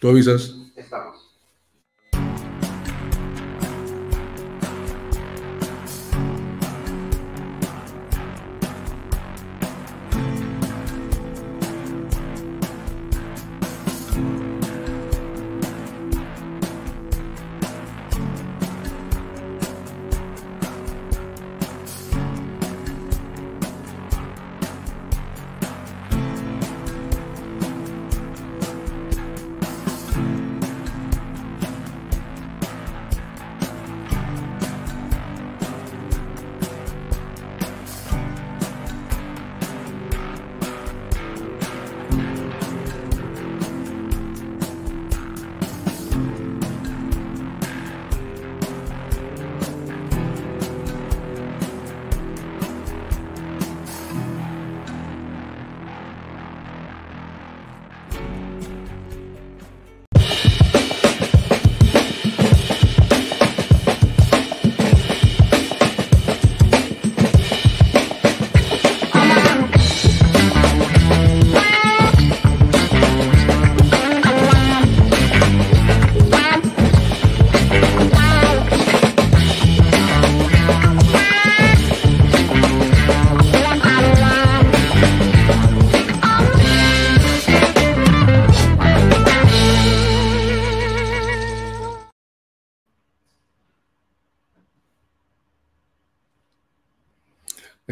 ¿Tú avisas? Estamos.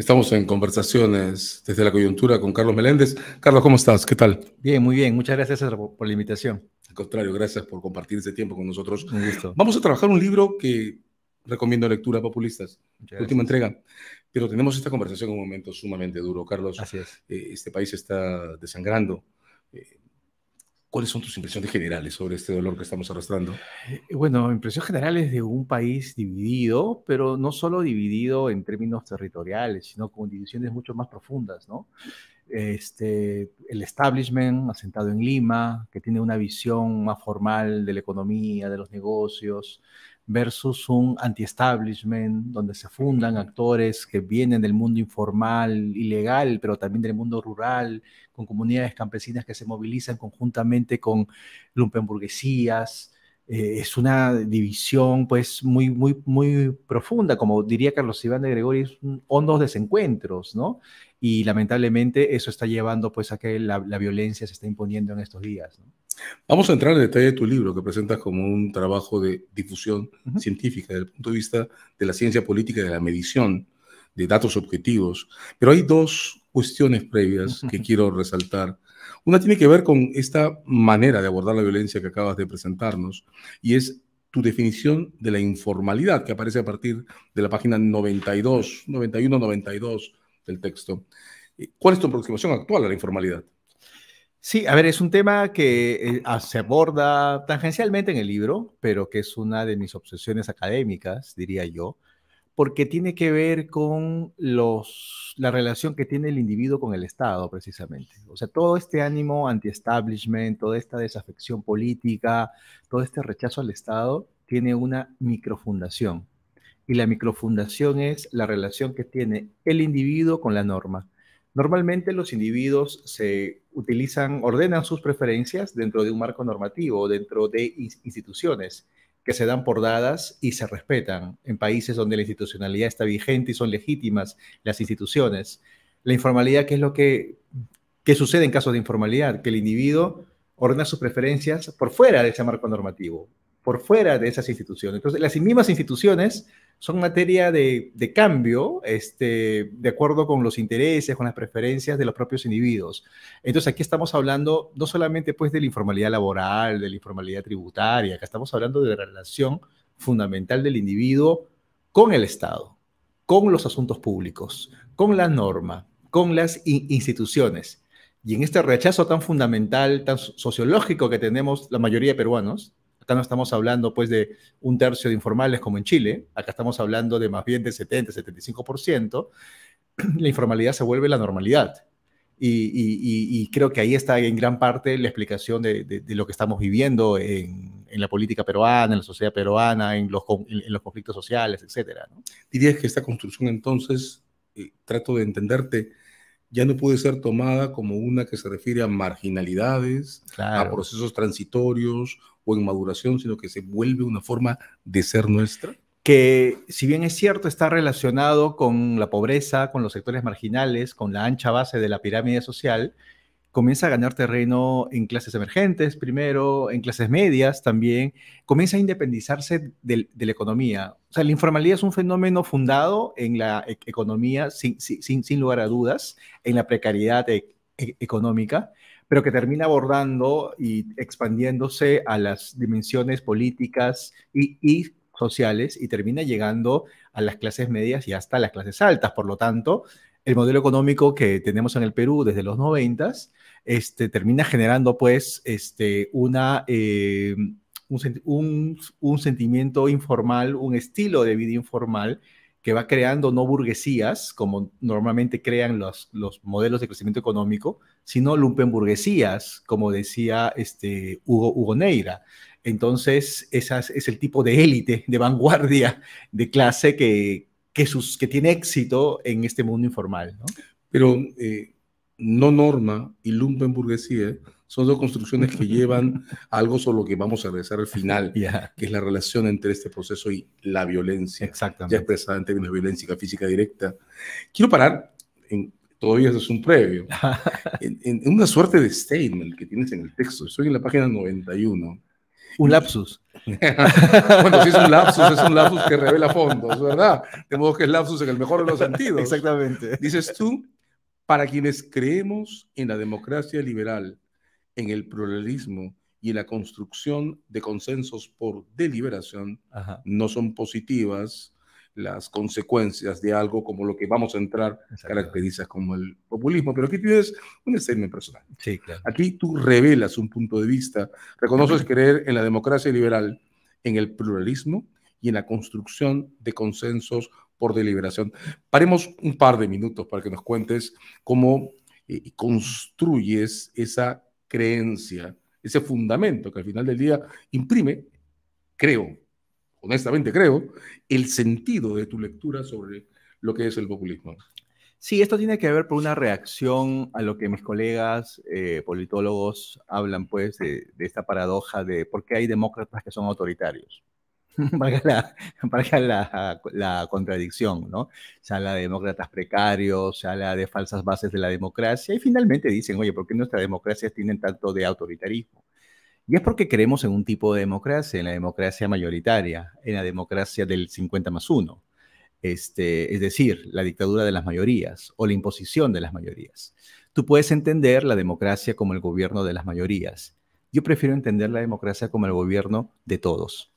Estamos en conversaciones desde la coyuntura con Carlos Meléndez. Carlos, ¿cómo estás? ¿Qué tal? Bien, muy bien. Muchas gracias por, la invitación. Al contrario, gracias por compartir este tiempo con nosotros. Un gusto. Vamos a trabajar un libro que recomiendo lectura, Populistas, última entrega. Pero tenemos esta conversación en un momento sumamente duro, Carlos. Así eh, este país está desangrando. ¿Cuáles son tus impresiones generales sobre este dolor que estamos arrastrando? Eh, bueno, impresiones generales de un país dividido, pero no solo dividido en términos territoriales, sino con divisiones mucho más profundas, ¿no? este, el establishment asentado en Lima, que tiene una visión más formal de la economía, de los negocios, versus un anti-establishment, donde se fundan actores que vienen del mundo informal, ilegal, pero también del mundo rural, con comunidades campesinas que se movilizan conjuntamente con lumpenburguesías, eh, es una división pues muy, muy, muy profunda, como diría Carlos Iván de Gregorio, es un, hondos desencuentros, ¿no? Y lamentablemente eso está llevando pues a que la, violencia se está imponiendo en estos días. Vamos a entrar en detalle de tu libro que presentas como un trabajo de difusión científica desde el punto de vista de la ciencia política, de la medición de datos objetivos, pero hay dos cuestiones previas que quiero resaltar una tiene que ver con esta manera de abordar la violencia que acabas de presentarnos y es tu definición de la informalidad que aparece a partir de la página 92, 91-92 del texto. Eh, ¿Cuál es tu aproximación actual a la informalidad? Sí, a ver, es un tema que eh, ah, se aborda tangencialmente en el libro, pero que es una de mis obsesiones académicas, diría yo porque tiene que ver con los, la relación que tiene el individuo con el Estado, precisamente. O sea, todo este ánimo anti-establishment, toda esta desafección política, todo este rechazo al Estado, tiene una microfundación. Y la microfundación es la relación que tiene el individuo con la norma. Normalmente los individuos se utilizan, ordenan sus preferencias dentro de un marco normativo, dentro de instituciones que se dan por dadas y se respetan en países donde la institucionalidad está vigente y son legítimas las instituciones. La informalidad, ¿qué es lo que, que sucede en casos de informalidad? Que el individuo ordena sus preferencias por fuera de ese marco normativo, por fuera de esas instituciones. Entonces, las mismas instituciones son materia de, cambio este, de acuerdo con los intereses, con las preferencias de los propios individuos. Entonces aquí estamos hablando no solamente pues de la informalidad laboral, de la informalidad tributaria, acá estamos hablando de la relación fundamental del individuo con el Estado, con los asuntos públicos, con la norma, con las instituciones. Y en este rechazo tan fundamental, tan sociológico que tenemos la mayoría de peruanos, acá no estamos hablando pues de un tercio de informales como en Chile, acá estamos hablando de más bien de 70, 75%, la informalidad se vuelve la normalidad. Y, creo que ahí está en gran parte la explicación de, lo que estamos viviendo en, la política peruana, en la sociedad peruana, en los, en los conflictos sociales, etc. Dirías que esta construcción entonces, eh, trato de entenderte, ya no puede ser tomada como una que se refiere a marginalidades, a procesos transitorios o en maduración, sino que se vuelve una forma de ser nuestra? Que si bien es cierto, está relacionado con la pobreza, con los sectores marginales, con la ancha base de la pirámide social, comienza a ganar terreno en clases emergentes primero, en clases medias también, comienza a independizarse de, la economía. O sea, la informalidad es un fenómeno fundado en la e, economía, sin, lugar a dudas, en la precariedad e, e, económica, pero que termina abordando y expandiéndose a las dimensiones políticas y, sociales y termina llegando a las clases medias y hasta las clases altas. Por lo tanto, el modelo económico que tenemos en el Perú desde los 90 este, termina generando pues este, una, eh, un, sentimiento informal, un estilo de vida informal que va creando no burguesías, como normalmente crean los, los modelos de crecimiento económico, sino lumpenburguesías, como decía este Hugo, Hugo Neira. Entonces, esas, es el tipo de élite, de vanguardia, de clase que, sus, que tiene éxito en este mundo informal. Pero eh, no norma y lumpenburguesía son dos construcciones que llevan algo sobre lo que vamos a regresar al final, que es la relación entre este proceso y la violencia. Exactamente. Ya expresada en términos de violencia física directa. Quiero parar en, todavía es un previo, en, una suerte de statement que tienes en el texto. Estoy en la página 91. Un lapsus. bueno, si es un lapsus, es un lapsus que revela fondos, ¿verdad? De modo que es lapsus en el mejor de los sentidos. Exactamente. Dices tú, para quienes creemos en la democracia liberal, en el pluralismo y en la construcción de consensos por deliberación no son positivas las consecuencias de algo como lo que vamos a entrar caracterizas como el populismo. Pero aquí tienes un statement personal. Sí, claro. Aquí tú revelas un punto de vista, reconoces creer en la democracia liberal, en el pluralismo y en la construcción de consensos por deliberación. Paremos un par de minutos para que nos cuentes cómo eh, construyes esa creencia, ese fundamento que al final del día imprime, creo, honestamente creo, el sentido de tu lectura sobre lo que es el populismo. Sí, esto tiene que ver por una reacción a lo que mis colegas eh, politólogos hablan, pues, de, de, esta paradoja de por qué hay demócratas que son autoritarios. Valga la, la, la, contradicción, ¿no? Se habla de demócratas precarios, se habla de falsas bases de la democracia y finalmente dicen, oye, ¿por qué nuestras democracias tienen tanto de autoritarismo? Y es porque creemos en un tipo de democracia, en la democracia mayoritaria, en la democracia del 50 más 1, este, es decir, la dictadura de las mayorías o la imposición de las mayorías. Tú puedes entender la democracia como el gobierno de las mayorías. Yo prefiero entender la democracia como el gobierno de todos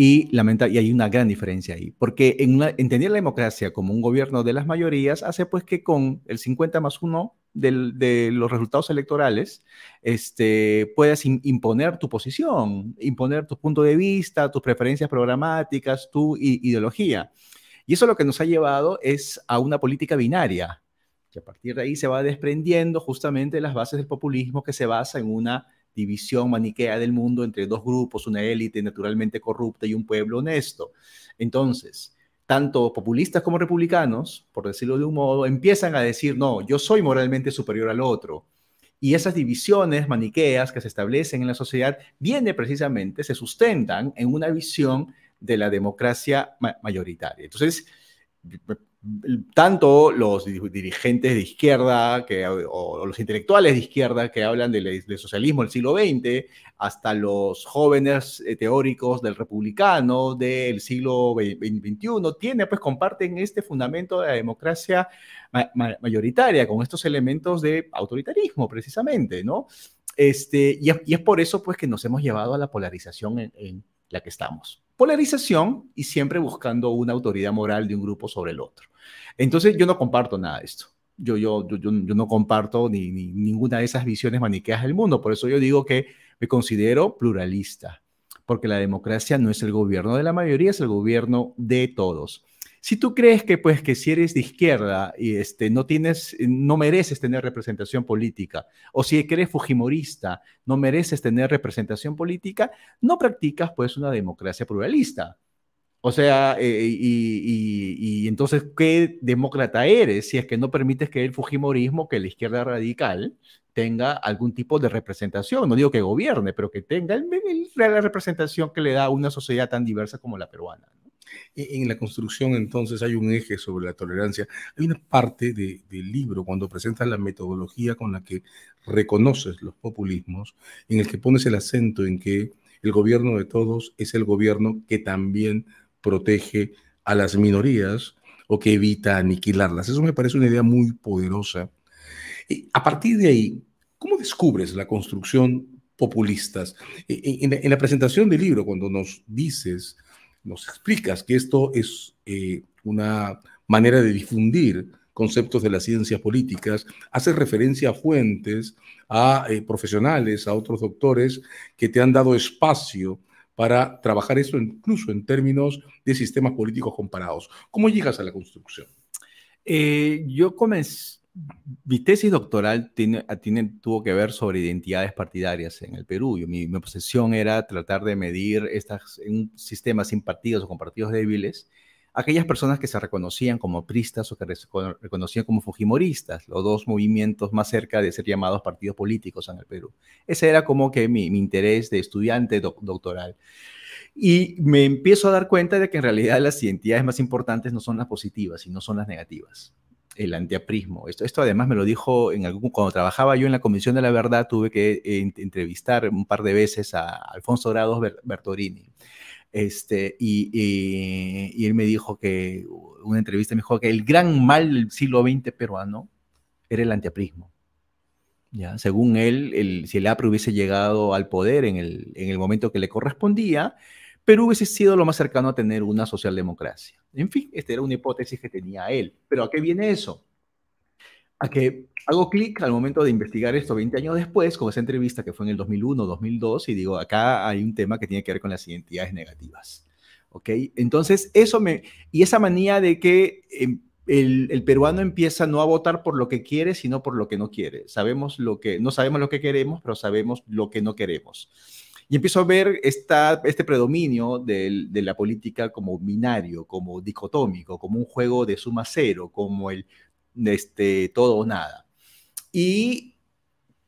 y, y hay una gran diferencia ahí, porque en entender la democracia como un gobierno de las mayorías hace pues que con el 50 más 1 del, de los resultados electorales este, puedas imponer tu posición, imponer tu punto de vista, tus preferencias programáticas, tu ideología. Y eso lo que nos ha llevado es a una política binaria, que a partir de ahí se va desprendiendo justamente las bases del populismo que se basa en una división maniquea del mundo entre dos grupos, una élite naturalmente corrupta y un pueblo honesto. Entonces, tanto populistas como republicanos, por decirlo de un modo, empiezan a decir, no, yo soy moralmente superior al otro. Y esas divisiones maniqueas que se establecen en la sociedad viene precisamente, se sustentan en una visión de la democracia mayoritaria. Entonces, tanto los dirigentes de izquierda o, los intelectuales de izquierda que hablan del, socialismo del siglo XX, hasta los jóvenes eh, teóricos del republicano del siglo XXI, tiene, pues comparten este fundamento de la democracia mayoritaria con estos elementos de autoritarismo, precisamente, ¿no? Este, y, es, por eso, pues, que nos hemos llevado a la polarización en la que estamos polarización y siempre buscando una autoridad moral de un grupo sobre el otro. Entonces yo no comparto nada de esto. Yo, yo, yo, no comparto ni, ni, ninguna de esas visiones maniqueas del mundo. Por eso yo digo que me considero pluralista, porque la democracia no es el gobierno de la mayoría, es el gobierno de todos. Si tú crees que, pues, que si eres de izquierda y este, no tienes, no mereces tener representación política, o si eres fujimorista, no mereces tener representación política, no practicas, pues, una democracia pluralista. O sea, eh, y, entonces, ¿qué demócrata eres si es que no permites que el Fujimorismo, que la izquierda radical, tenga algún tipo de representación? No digo que gobierne, pero que tenga la representación que le da a una sociedad tan diversa como la peruana. ¿no? E, en la construcción, entonces, hay un eje sobre la tolerancia. Hay una parte del libro, cuando presentas la metodología con la que reconoces los populismos, en el que pones el acento en que el gobierno de todos es el gobierno que también protege a las minorías o que evita aniquilarlas. Eso me parece una idea muy poderosa. a partir de ahí, ¿cómo descubres la construcción populistas? E, e, en, la presentación del libro, cuando nos dices nos explicas que esto es eh, una manera de difundir conceptos de las ciencias políticas, hace referencia a fuentes, a eh, profesionales, a otros doctores que te han dado espacio para trabajar eso incluso en términos de sistemas políticos comparados. ¿Cómo llegas a la construcción? Eh, yo comencé, mi tesis doctoral ah, tuvo que ver sobre identidades partidarias en el Perú. y mi, mi, obsesión era tratar de medir estas, en sistemas sin partidos o con partidos débiles aquellas personas que se reconocían como pristas o que reconocían como fujimoristas, los dos movimientos más cerca de ser llamados partidos políticos en el Perú. Ese era como que mi, interés de estudiante doctoral. Y me empiezo a dar cuenta de que en realidad las identidades más importantes no son las positivas, sino son las negativas el antiaprismo. Esto, esto además me lo dijo en cuando trabajaba yo en la Comisión de la Verdad, tuve que eh, entrevistar un par de veces a Alfonso Grados Bertorini. Este, y, él me dijo que, una entrevista me dijo que el gran mal del siglo XX peruano era el antiaprismo. ¿Ya? Según él, si el APRI hubiese llegado al poder en el, en el momento que le correspondía, Perú hubiese sido lo más cercano a tener una socialdemocracia. En fin, esta era una hipótesis que tenía él. Pero ¿a qué viene eso? A que hago clic al momento de investigar esto 20 años después, con esa entrevista que fue en el 2001, 2002, y digo, acá hay un tema que tiene que ver con las identidades negativas. ¿Ok? Entonces, eso me... Y esa manía de que... Em, el, el, peruano empieza no a votar por lo que quiere, sino por lo que no quiere. Sabemos lo que, no sabemos lo que queremos, pero sabemos lo que no queremos. Y empiezo a ver esta, este predominio de, la política como binario, como dicotómico, como un juego de suma cero, como el este, todo o nada. Y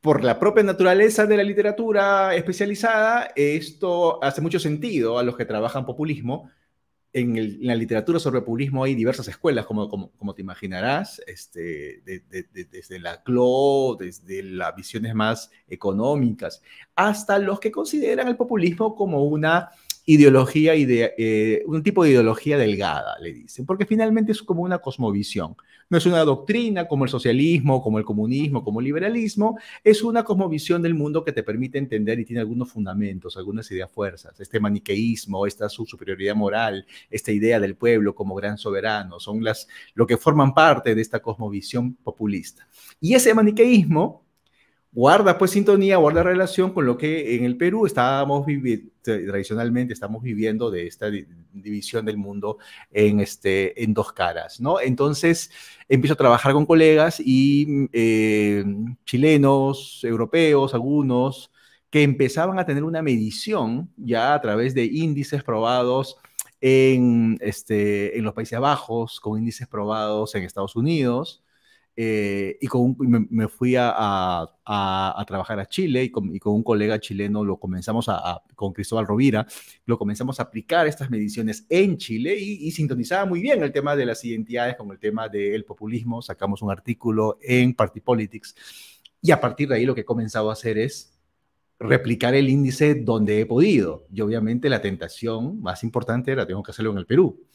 por la propia naturaleza de la literatura especializada, esto hace mucho sentido a los que trabajan populismo, en, la literatura sobre populismo hay diversas escuelas, como, te imaginarás, este, desde la CLO, desde las visiones más económicas, hasta los que consideran el populismo como una ideología eh, un tipo de ideología delgada, le dicen, porque finalmente es como una cosmovisión. No es una doctrina como el socialismo, como el comunismo, como el liberalismo, es una cosmovisión del mundo que te permite entender y tiene algunos fundamentos, algunas ideas fuerzas. Este maniqueísmo, esta superioridad moral, esta idea del pueblo como gran soberano, son las, lo que forman parte de esta cosmovisión populista. Y ese maniqueísmo guarda pues sintonía, guarda relación con lo que en el Perú estábamos viviendo. Este, tradicionalmente estamos viviendo de esta división del mundo en, este, en dos caras, ¿no? Entonces empiezo a trabajar con colegas y eh, chilenos, europeos, algunos, que empezaban a tener una medición ya a través de índices probados en, este, en los Países Bajos, con índices probados en Estados Unidos, eh, y con me, fui a, trabajar a Chile y con, un colega chileno lo comenzamos a, con Cristóbal Rovira, lo comenzamos a aplicar estas mediciones en Chile y, y, sintonizaba muy bien el tema de las identidades con el tema del populismo. Sacamos un artículo en Party Politics y a partir de ahí lo que he comenzado a hacer es replicar el índice donde he podido. Y obviamente la tentación más importante era tengo que hacerlo en el Perú.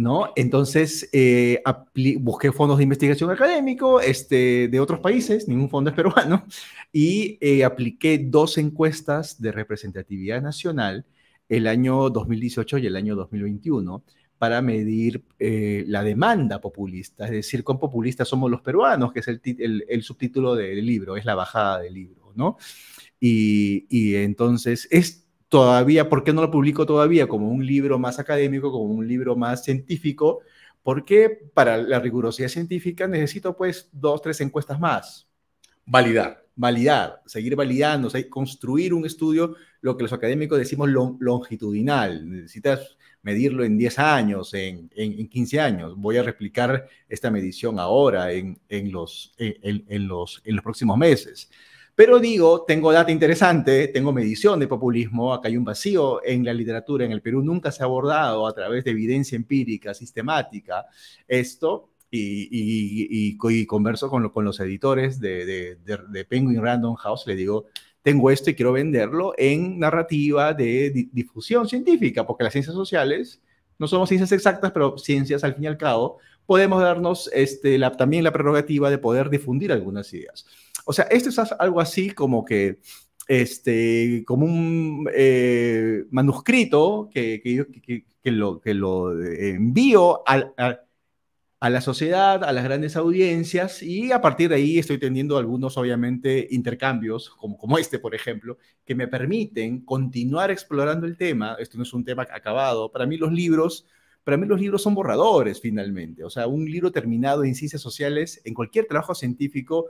¿no? Entonces, eh, busqué fondos de investigación académico este, de otros países, ningún fondo es peruano, y eh, apliqué dos encuestas de representatividad nacional el año 2018 y el año 2021 para medir eh, la demanda populista, es decir, con populistas somos los peruanos, que es el, subtítulo del libro, es la bajada del libro, ¿no? Y, y entonces, es todavía, ¿por qué no lo publico todavía como un libro más académico, como un libro más científico? Porque para la rigurosidad científica necesito pues dos, tres encuestas más. Validar. Validar, seguir validando, construir un estudio, lo que los académicos decimos longitudinal. Necesitas medirlo en 10 años, en, 15 años. Voy a replicar esta medición ahora, en, los, los, en los próximos meses. Pero digo, tengo data interesante, tengo medición de populismo, acá hay un vacío en la literatura, en el Perú nunca se ha abordado a través de evidencia empírica, sistemática, esto, y, converso con, los editores de, Penguin Random House, le digo, tengo esto y quiero venderlo en narrativa de difusión científica, porque las ciencias sociales no somos ciencias exactas, pero ciencias al fin y al cabo, podemos darnos este, la, también la prerrogativa de poder difundir algunas ideas. O sea, esto es algo así como que este, como un eh, manuscrito que, que, que, lo, que lo eh, envío a, a, la sociedad, a las grandes audiencias, y a partir de ahí estoy teniendo algunos, obviamente, intercambios, como, como este, por ejemplo, que me permiten continuar explorando el tema. Esto no es un tema acabado. Para mí los libros... Para mí los libros son borradores, finalmente. O sea, un libro terminado en ciencias sociales, en cualquier trabajo científico,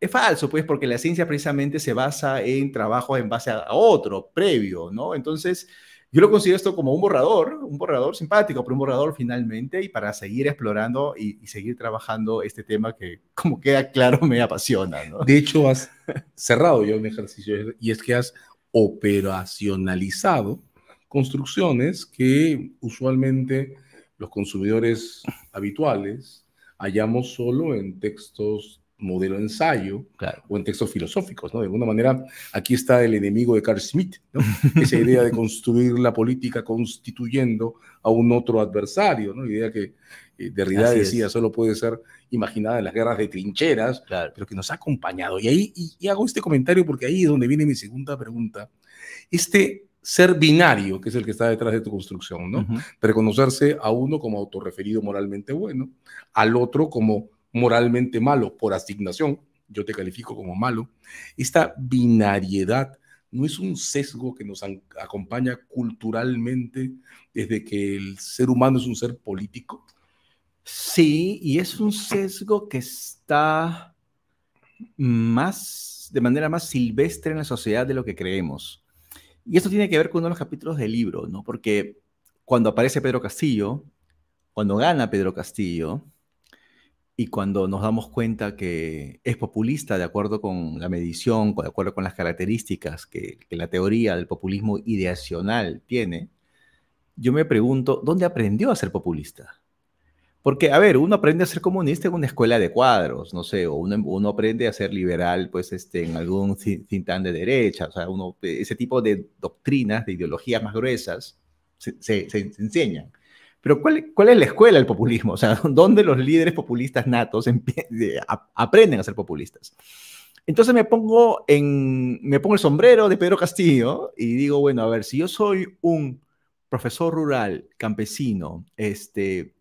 es falso, pues, porque la ciencia precisamente se basa en trabajos en base a otro, previo, ¿no? Entonces, yo lo considero esto como un borrador, un borrador simpático, pero un borrador finalmente, y para seguir explorando y, seguir trabajando este tema que, como queda claro, me apasiona, ¿no? De hecho, has cerrado ya un ejercicio, y es que has operacionalizado construcciones que usualmente los consumidores habituales hallamos solo en textos modelo ensayo o en textos filosóficos, ¿no? De alguna manera, aquí está el enemigo de Carl Smith, Esa idea de construir la política constituyendo a un otro adversario, ¿no? Idea que eh, de Derrida decía solo puede ser imaginada en las guerras de trincheras, pero que nos ha acompañado. Y ahí hago este comentario porque ahí es donde viene mi segunda pregunta. Este ser binario, que es el que está detrás de tu construcción, ¿no? Reconocerse a uno como autorreferido moralmente bueno, al otro como moralmente malo por asignación, yo te califico como malo, esta binariedad no es un sesgo que nos acompaña culturalmente desde que el ser humano es un ser político. Sí, y es un sesgo que está más, de manera más silvestre en la sociedad de lo que creemos. Y esto tiene que ver con uno de los capítulos del libro, ¿no? Porque cuando aparece Pedro Castillo, cuando gana Pedro Castillo, y cuando nos damos cuenta que es populista de acuerdo con la medición, de acuerdo con las características que, la teoría del populismo ideacional tiene, yo me pregunto, ¿dónde aprendió a ser populista? Porque, a ver, uno aprende a ser comunista en una escuela de cuadros, no sé, o uno, aprende a ser liberal, pues, este, en algún cintán de derecha, o sea, ese tipo de doctrinas, de ideologías más gruesas, se, se, se enseñan. Pero ¿cuál, es la escuela del populismo? O sea, ¿dónde los líderes populistas natos aprenden a ser populistas? Entonces me pongo, en, me pongo el sombrero de Pedro Castillo y digo, bueno, a ver, si yo soy un profesor rural, campesino, este,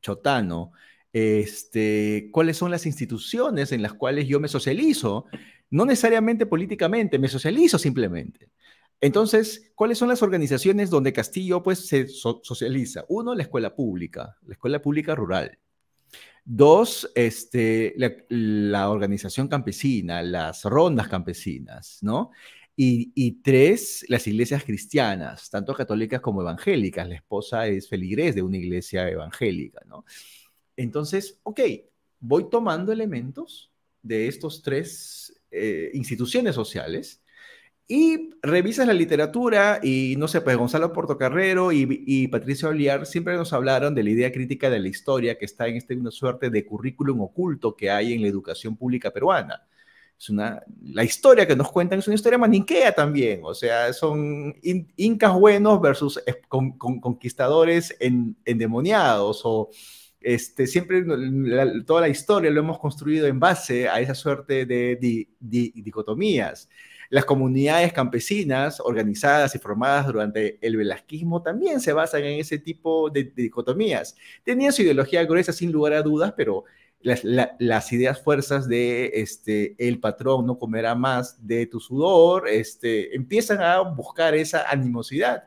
chotano, este, cuáles son las instituciones en las cuales yo me socializo, no necesariamente políticamente, me socializo simplemente. Entonces, ¿cuáles son las organizaciones donde Castillo pues, se socializa? Uno, la escuela pública, la escuela pública rural. Dos, este, la, organización campesina, las rondas campesinas, ¿no? Y, tres, las iglesias cristianas, tanto católicas como evangélicas. La esposa es feligrés de una iglesia evangélica, ¿no? Entonces, ok, voy tomando elementos de estos tres eh, instituciones sociales y revisas la literatura y no sé, pues Gonzalo Portocarrero y, y Patricio Oliar siempre nos hablaron de la idea crítica de la historia que está en esta una suerte de currículum oculto que hay en la educación pública peruana. Es una, la historia que nos cuentan es una historia maniquea también, o sea, son incas buenos versus conquistadores endemoniados o... Este, siempre toda la historia lo hemos construido en base a esa suerte de, dicotomías. Las comunidades campesinas organizadas y formadas durante el velasquismo también se basan en ese tipo de, dicotomías. Tenían su ideología gruesa sin lugar a dudas, pero las, ideas fuerzas de este, el patrón no comerá más de tu sudor, este, empiezan a buscar esa animosidad.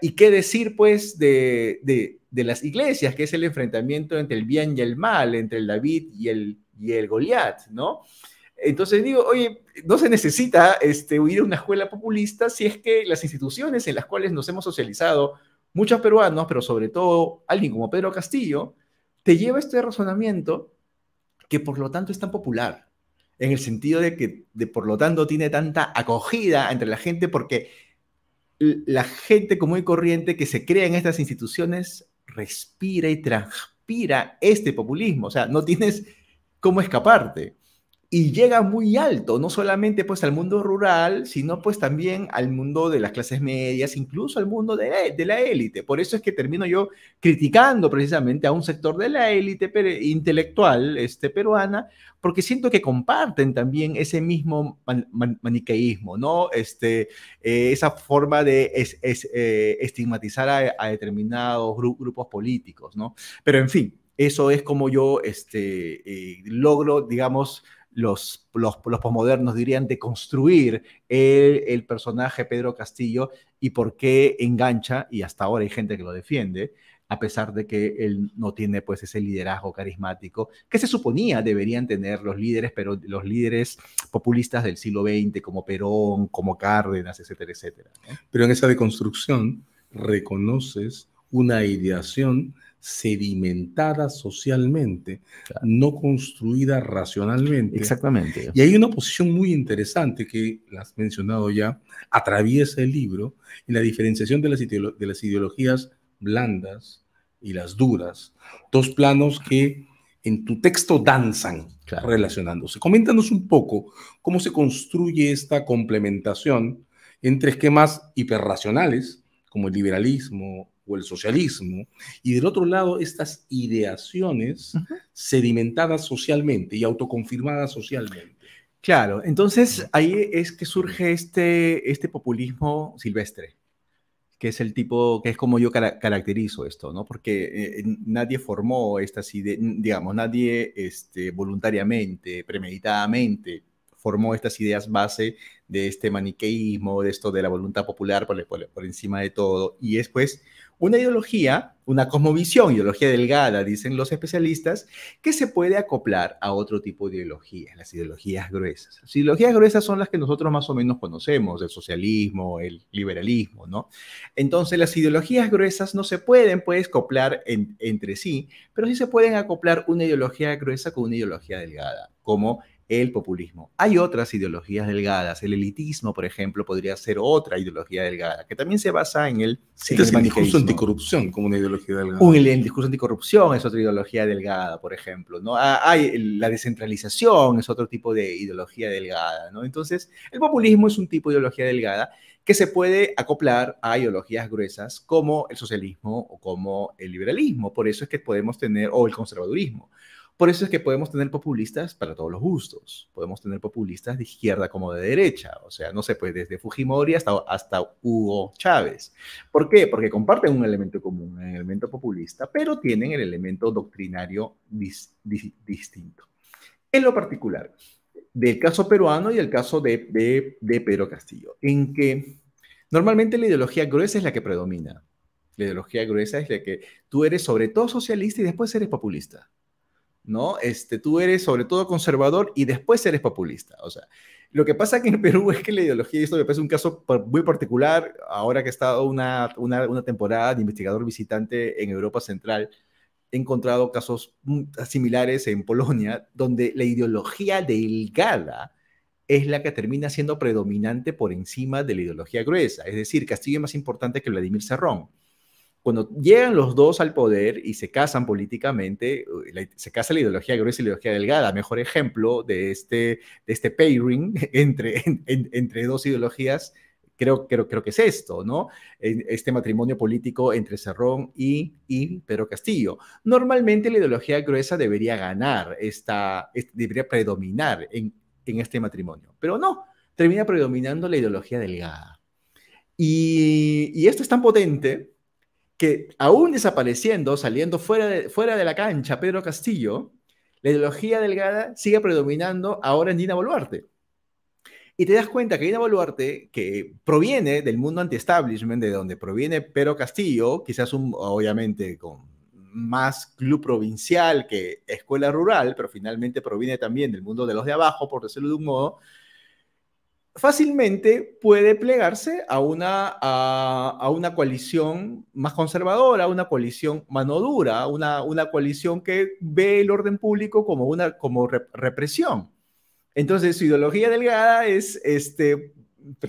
¿Y qué decir, pues, de, las iglesias, que es el enfrentamiento entre el bien y el mal, entre el David y el, y el Goliat, ¿no? Entonces digo, oye, no se necesita este, huir a una escuela populista si es que las instituciones en las cuales nos hemos socializado, muchos peruanos, pero sobre todo alguien como Pedro Castillo, te lleva este razonamiento que por lo tanto es tan popular, en el sentido de que por lo tanto tiene tanta acogida entre la gente porque la gente común y corriente que se crea en estas instituciones respira y transpira este populismo, o sea, no tienes cómo escaparte y llega muy alto, no solamente pues al mundo rural, sino pues también al mundo de las clases medias, incluso al mundo de la, élite. Por eso es que termino yo criticando precisamente a un sector de la élite intelectual este, peruana, porque siento que comparten también ese mismo maniqueísmo, ¿no? Este, eh, esa forma de eh, estigmatizar a, determinados grupos políticos, ¿no? Pero en fin, eso es como yo este, eh, logro, digamos, los, los, los posmodernos dirían, de construir el, personaje Pedro Castillo y por qué engancha, y hasta ahora hay gente que lo defiende, a pesar de que él no tiene pues ese liderazgo carismático que se suponía deberían tener los líderes, pero los líderes populistas del siglo XX, como Perón, como Cárdenas, etcétera, etcétera. Pero en esa deconstrucción reconoces una ideación sedimentada socialmente, no construida racionalmente. Exactamente. Y hay una posición muy interesante que, la has mencionado ya, atraviesa el libro en la diferenciación de las, ideologías blandas y las duras, dos planos que en tu texto danzan relacionándose. Coméntanos un poco cómo se construye esta complementación entre esquemas hiperracionales, como el liberalismo o el socialismo, y del otro lado estas ideaciones sedimentadas socialmente y autoconfirmadas socialmente. Claro, entonces ahí es que surge este, este populismo silvestre, que es el tipo, que es como yo caracterizo esto, ¿no? Porque eh, nadie formó estas ideas, digamos, nadie este, voluntariamente, premeditadamente formó estas ideas base de este maniqueísmo, de esto de la voluntad popular por, por encima de todo, y después una ideología, una cosmovisión, ideología delgada, dicen los especialistas, que se puede acoplar a otro tipo de ideologías, las ideologías gruesas. Las ideologías gruesas son las que nosotros más o menos conocemos, el socialismo, el liberalismo, ¿no? Entonces, las ideologías gruesas no se pueden, pues, acoplar entre sí, pero sí se pueden acoplar una ideología gruesa con una ideología delgada, como el populismo. Hay otras ideologías delgadas, el elitismo, por ejemplo, podría ser otra ideología delgada, que también se basa en el... discurso anticorrupción como una ideología delgada. el, discurso anticorrupción es otra ideología delgada, por ejemplo, ¿no? Ah, hay la descentralización, es otro tipo de ideología delgada, Entonces, el populismo es un tipo de ideología delgada que se puede acoplar a ideologías gruesas como el socialismo o como el liberalismo, por eso es que podemos tener, o el conservadurismo. Por eso es que podemos tener populistas para todos los gustos. Podemos tener populistas de izquierda como de derecha. O sea, no sé, pues desde Fujimori hasta, hasta Hugo Chávez. ¿Por qué? Porque comparten un elemento común, un elemento populista, pero tienen el elemento doctrinario distinto. En lo particular, del caso peruano y el caso de, de Pedro Castillo, en que normalmente la ideología gruesa es la que predomina. La ideología gruesa es la que tú eres sobre todo socialista y después eres populista. ¿no? Este, tú eres sobre todo conservador y después eres populista. O sea, lo que pasa que en Perú es que la ideología, y esto me parece un caso muy particular, ahora que he estado una, una temporada de investigador visitante en Europa Central, he encontrado casos similares en Polonia, donde la ideología delgada es la que termina siendo predominante por encima de la ideología gruesa. Es decir, Castillo es más importante que Vladimir Serrón cuando llegan los dos al poder y se casan políticamente, eh, se casa la ideología gruesa y la ideología delgada. Mejor ejemplo de este, de este pairing entre, entre dos ideologías, creo, creo, creo que es esto, ¿no? Este matrimonio político entre Cerrón y, y Pedro Castillo. Normalmente la ideología gruesa debería ganar, esta, debería predominar en, en este matrimonio, pero no, termina predominando la ideología delgada. Y, y esto es tan potente que aún desapareciendo, saliendo fuera de, fuera de la cancha, Pedro Castillo, la ideología delgada sigue predominando ahora en Dina Boluarte. Y te das cuenta que Dina Boluarte, que proviene del mundo anti-establishment, de donde proviene Pedro Castillo, quizás un, obviamente con más club provincial que escuela rural, pero finalmente proviene también del mundo de los de abajo, por decirlo de un modo, fácilmente puede plegarse a una, coalición más conservadora, una coalición mano dura, una, una coalición que ve el orden público como, una, como represión. Entonces, su ideología delgada es, este,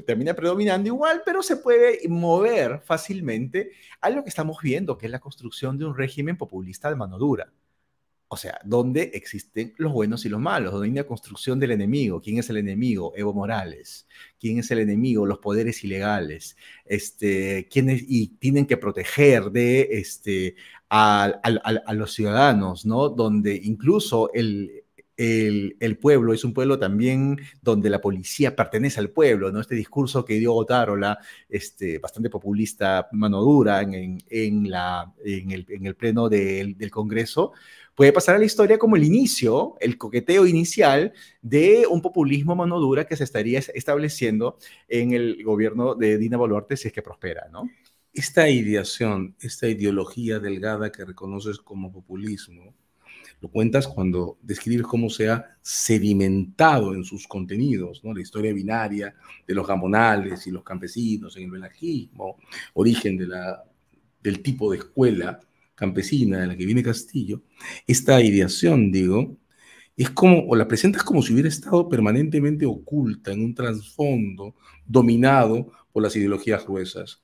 termina predominando igual, pero se puede mover fácilmente a lo que estamos viendo, que es la construcción de un régimen populista de mano dura. O sea, donde existen los buenos y los malos? donde hay una construcción del enemigo? ¿Quién es el enemigo? Evo Morales. ¿Quién es el enemigo? Los poderes ilegales. Este, ¿quiénes, y tienen que proteger de este, a los ciudadanos, ¿no? Donde incluso el, el, pueblo es un pueblo también donde la policía pertenece al pueblo, ¿no? Este discurso que dio Otárola, este, bastante populista, mano dura, en, el, pleno del, del Congreso, puede pasar a la historia como el inicio, el coqueteo inicial de un populismo mano dura que se estaría estableciendo en el gobierno de Dina Boluarte si es que prospera, ¿no? Esta ideación, esta ideología delgada que reconoces como populismo, lo cuentas cuando describes cómo se ha sedimentado en sus contenidos, La historia binaria de los gamonales y los campesinos en el velajismo, origen del tipo de escuela campesina de la que viene Castillo, esta ideación, digo, es como, o la presentas como si hubiera estado permanentemente oculta en un trasfondo dominado por las ideologías gruesas.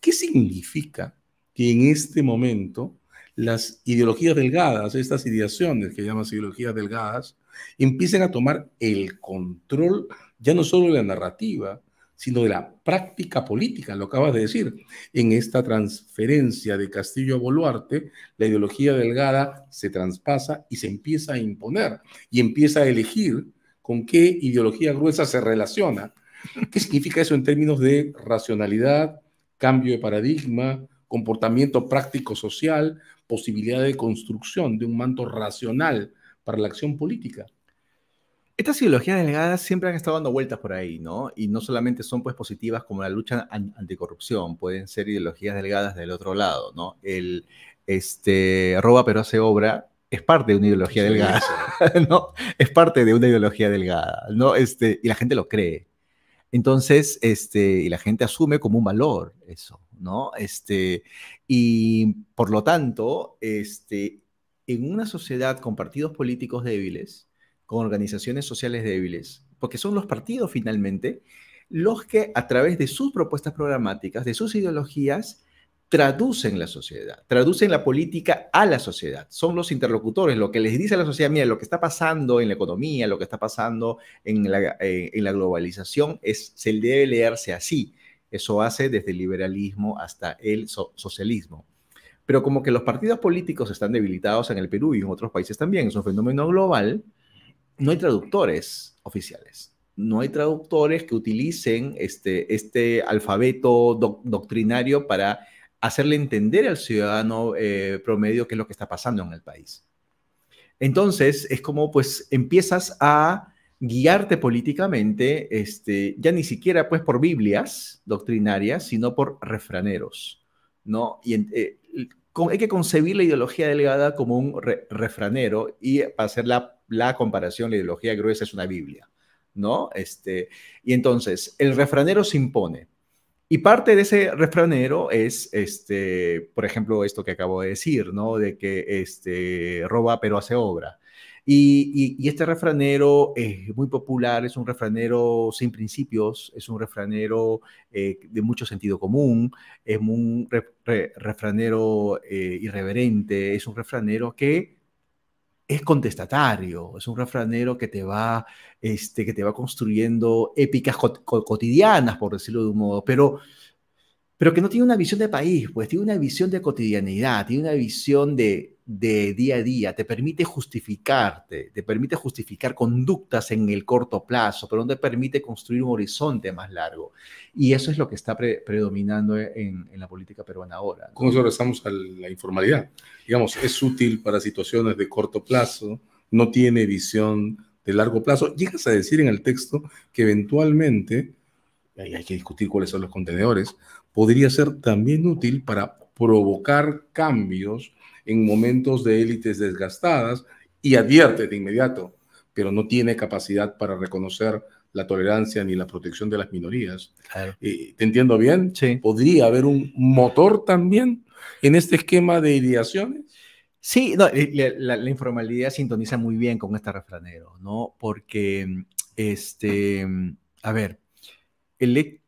¿Qué significa que en este momento las ideologías delgadas, estas ideaciones que llamas ideologías delgadas, empiecen a tomar el control ya no solo de la narrativa, sino de la práctica política, lo acabas de decir. En esta transferencia de Castillo a Boluarte, la ideología delgada se traspasa y se empieza a imponer y empieza a elegir con qué ideología gruesa se relaciona. ¿Qué significa eso en términos de racionalidad, cambio de paradigma, comportamiento práctico social, posibilidad de construcción de un manto racional para la acción política. Estas ideologías delgadas siempre han estado dando vueltas por ahí, ¿no? Y no solamente son pues positivas como la lucha anticorrupción, pueden ser ideologías delgadas del otro lado, ¿no? El este roba pero hace obra es parte de una ideología delgada, ¿no? Es parte de una ideología delgada, ¿no? Este, y la gente lo cree. Entonces, este, y la gente asume como un valor eso. ¿no? Este, y por lo tanto, este, en una sociedad con partidos políticos débiles, con organizaciones sociales débiles, porque son los partidos finalmente los que a través de sus propuestas programáticas, de sus ideologías, traducen la sociedad, traducen la política a la sociedad. Son los interlocutores, lo que les dice a la sociedad, mira, lo que está pasando en la economía, lo que está pasando en la, eh, globalización, es, se debe leerse así. Eso hace desde el liberalismo hasta el socialismo. Pero como que los partidos políticos están debilitados en el Perú y en otros países también, es un fenómeno global, no hay traductores oficiales. No hay traductores que utilicen este, este alfabeto doctrinario para hacerle entender al ciudadano eh, promedio qué es lo que está pasando en el país. Entonces, es como pues empiezas a guiarte políticamente, este, ya ni siquiera pues por Biblias doctrinarias, sino por refraneros, ¿no? Y eh, hay que concebir la ideología delegada como un refranero y hacer la, comparación, la ideología gruesa es una Biblia, ¿no? Este, y entonces, el refranero se impone. Y parte de ese refranero es, este, por ejemplo, esto que acabo de decir, ¿no? De que este, roba pero hace obra. Y, este refranero es muy popular, es un refranero sin principios, es un refranero eh, de mucho sentido común, es un refranero eh, irreverente, es un refranero que es contestatario, es un refranero que te va, este, que te va construyendo épicas cotidianas, por decirlo de un modo, pero pero que no tiene una visión de país, pues tiene una visión de cotidianidad, tiene una visión de, de, día a día, te permite justificarte, te permite justificar conductas en el corto plazo, pero no te permite construir un horizonte más largo. Y eso es lo que está predominando en, en, la política peruana ahora. Con eso regresamos a la informalidad. Digamos, es útil para situaciones de corto plazo, no tiene visión de largo plazo. Llegas a decir en el texto que eventualmente, y hay que discutir cuáles son los contenedores, podría ser también útil para provocar cambios en momentos de élites desgastadas y advierte de inmediato, pero no tiene capacidad para reconocer la tolerancia ni la protección de las minorías. Eh, ¿Te entiendo bien? ¿Podría haber un motor también en este esquema de ideaciones? Sí, eh, la, informalidad sintoniza muy bien con este refranero, ¿no? Porque, este, a ver,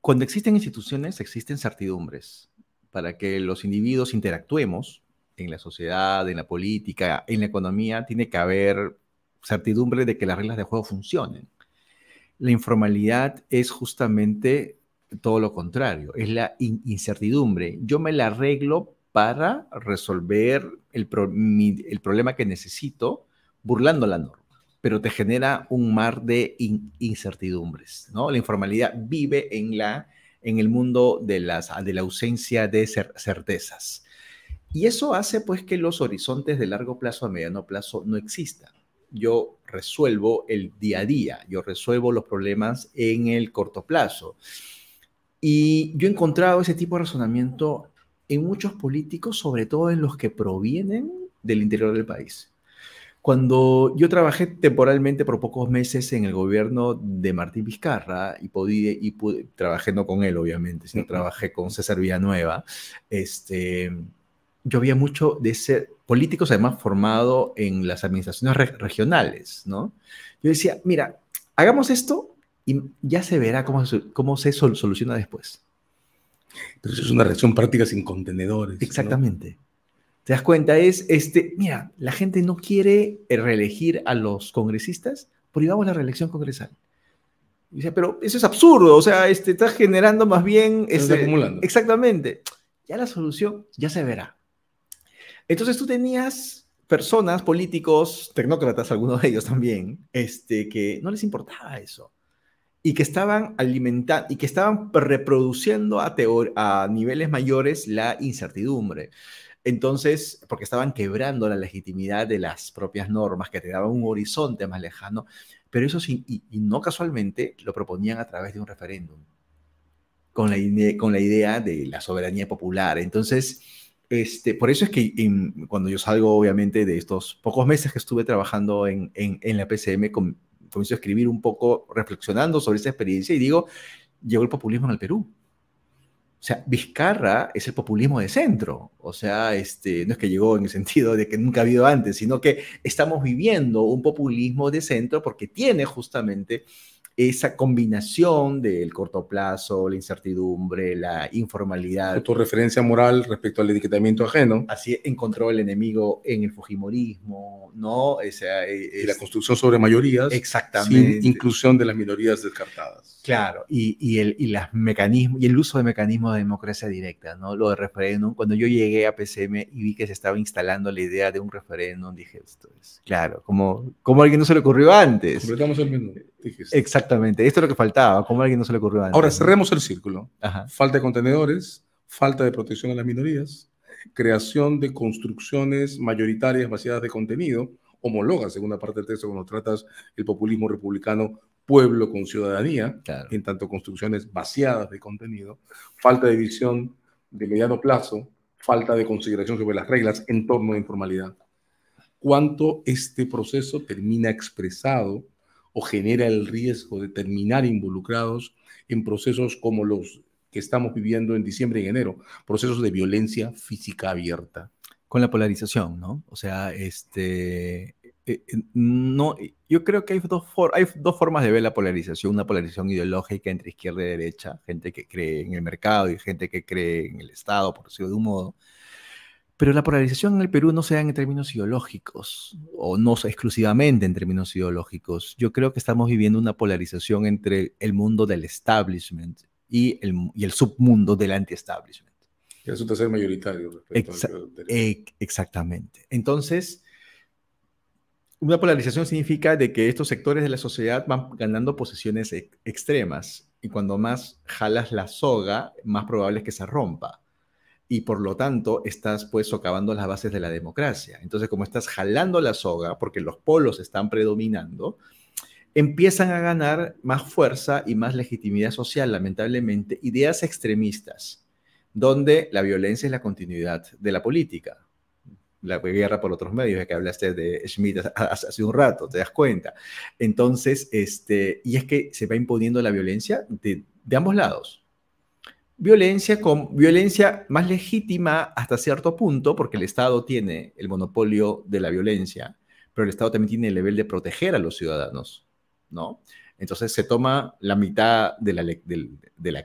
cuando existen instituciones, existen certidumbres para que los individuos interactuemos en la sociedad, en la política, en la economía, tiene que haber certidumbre de que las reglas de juego funcionen. La informalidad es justamente todo lo contrario, es la incertidumbre. Yo me la arreglo para resolver el problema que necesito burlando la norma pero te genera un mar de incertidumbres, ¿no? La informalidad vive en, la, en el mundo de, las, de la ausencia de certezas. Y eso hace pues que los horizontes de largo plazo a mediano plazo no existan. Yo resuelvo el día a día, yo resuelvo los problemas en el corto plazo. Y yo he encontrado ese tipo de razonamiento en muchos políticos, sobre todo en los que provienen del interior del país. Cuando yo trabajé temporalmente por pocos meses en el gobierno de Martín Vizcarra y, podía, y trabajé no con él, obviamente, sino trabajé con César Villanueva, este, yo había mucho de ser político, además formado en las administraciones regionales, ¿no? Yo decía, mira, hagamos esto y ya se verá cómo, se soluciona después. Entonces es una reacción práctica sin contenedores. Exactamente. ¿Te das cuenta? Es, este, mira, la gente no quiere eh, reelegir a los congresistas, privamos la reelección congresal. dice, pero eso es absurdo, o sea, este, estás generando más bien... Estás este, acumulando. Exactamente. Ya la solución ya se verá. Entonces tú tenías personas, políticos, tecnócratas, algunos de ellos también, este, que no les importaba eso y que estaban alimentando y que estaban reproduciendo a, a niveles mayores la incertidumbre. Entonces, porque estaban quebrando la legitimidad de las propias normas que te daban un horizonte más lejano, pero eso sí, y, no casualmente lo proponían a través de un referéndum, con la, con la idea de la soberanía popular. Entonces, este, por eso es que cuando yo salgo, obviamente, de estos pocos meses que estuve trabajando en, en, la PCM, comienzo a escribir un poco reflexionando sobre esa experiencia y digo, llegó el populismo en el Perú. O sea, Vizcarra es el populismo de centro. O sea, este, no es que llegó en el sentido de que nunca ha habido antes, sino que estamos viviendo un populismo de centro porque tiene justamente esa combinación del corto plazo, la incertidumbre, la informalidad. Tu referencia moral respecto al etiquetamiento ajeno. Así encontró el enemigo en el fujimorismo, ¿no? E, y la construcción sobre mayorías. Exactamente. Sin inclusión de las minorías descartadas. Claro, y, el, las mecanismos, y el uso de mecanismos de democracia directa, ¿no? Lo de referéndum. Cuando yo llegué a PCM y vi que se estaba instalando la idea de un referéndum, dije, esto es. Claro, como, como a alguien no se le ocurrió antes. Completamos el Exactamente, esto es lo que faltaba, como a alguien no se le ocurrió antes. Ahora cerremos el círculo. Falta de contenedores, falta de protección a las minorías, creación de construcciones mayoritarias vaciadas de contenido, homologa, segunda parte del texto, cuando tratas el populismo republicano pueblo con ciudadanía, en tanto construcciones vaciadas de contenido, falta de visión de mediano plazo, falta de consideración sobre las reglas en torno a informalidad. ¿Cuánto este proceso termina expresado o genera el riesgo de terminar involucrados en procesos como los que estamos viviendo en diciembre y enero, procesos de violencia física abierta. Con la polarización, ¿no? O sea, este, eh, eh, no, yo creo que hay dos, hay dos formas de ver la polarización, una polarización ideológica entre izquierda y derecha, gente que cree en el mercado y gente que cree en el Estado, por decirlo de un modo, pero la polarización en el Perú no se en términos ideológicos, o no exclusivamente en términos ideológicos. Yo creo que estamos viviendo una polarización entre el mundo del establishment y el, submundo del anti-establishment. Que resulta ser mayoritario. E-, exactamente. Entonces, una polarización significa de que estos sectores de la sociedad van ganando posiciones extremas y cuando más jalas la soga, más probable es que se rompa y por lo tanto estás pues socavando las bases de la democracia. Entonces, como estás jalando la soga, porque los polos están predominando, empiezan a ganar más fuerza y más legitimidad social, lamentablemente, ideas extremistas, donde la violencia es la continuidad de la política. La guerra por otros medios, de que hablaste de Schmidt hace un rato, te das cuenta. Entonces, este, y es que se va imponiendo la violencia de ambos lados, Violencia, con, violencia más legítima hasta cierto punto, porque el Estado tiene el monopolio de la violencia, pero el Estado también tiene el nivel de proteger a los ciudadanos, ¿no? Entonces se toma la mitad de la,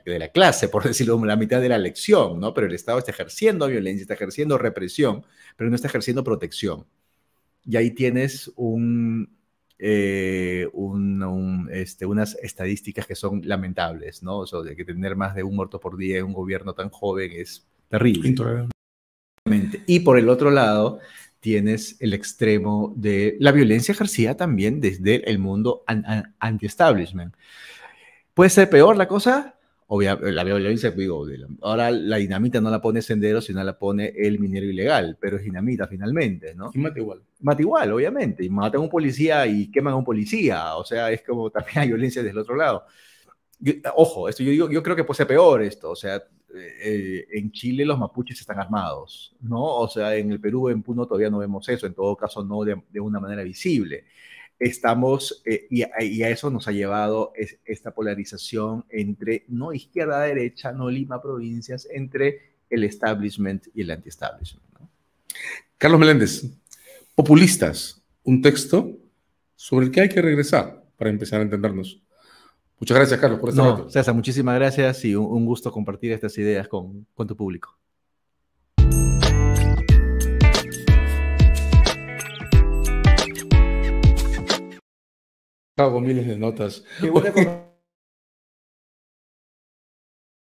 la, clase, por decirlo, la mitad de la lección, ¿no? Pero el Estado está ejerciendo violencia, está ejerciendo represión, pero no está ejerciendo protección. Y ahí tienes un, eh, este, unas estadísticas que son lamentables, ¿no? O de que tener más de un muerto por día en un gobierno tan joven es terrible. Y por el otro lado, tienes el extremo de la violencia ejercida también desde el mundo anti-establishment. ¿Puede ser peor la cosa? la violencia, pues, digo, ahora la dinamita no la pone Sendero, sino la pone el minero ilegal, pero es dinamita finalmente, ¿no? Y mata igual. Mata igual, obviamente. Y matan a un policía y queman a un policía. O sea, es como también hay violencia desde el otro lado. ojo, esto, yo, creo que puede ser peor esto. O sea, eh, en Chile los mapuches están armados, ¿no? O sea, en el Perú, en Puno todavía no vemos eso, en todo caso no de, de una manera visible estamos, eh, y, a, eso nos ha llevado esta polarización entre no izquierda-derecha, no Lima-provincias, entre el establishment y el anti-establishment. Carlos Meléndez, Populistas, un texto sobre el que hay que regresar para empezar a entendernos. Muchas gracias, Carlos, por este no, César, muchísimas gracias y un, un gusto compartir estas ideas con, con tu público. Hago miles de notas.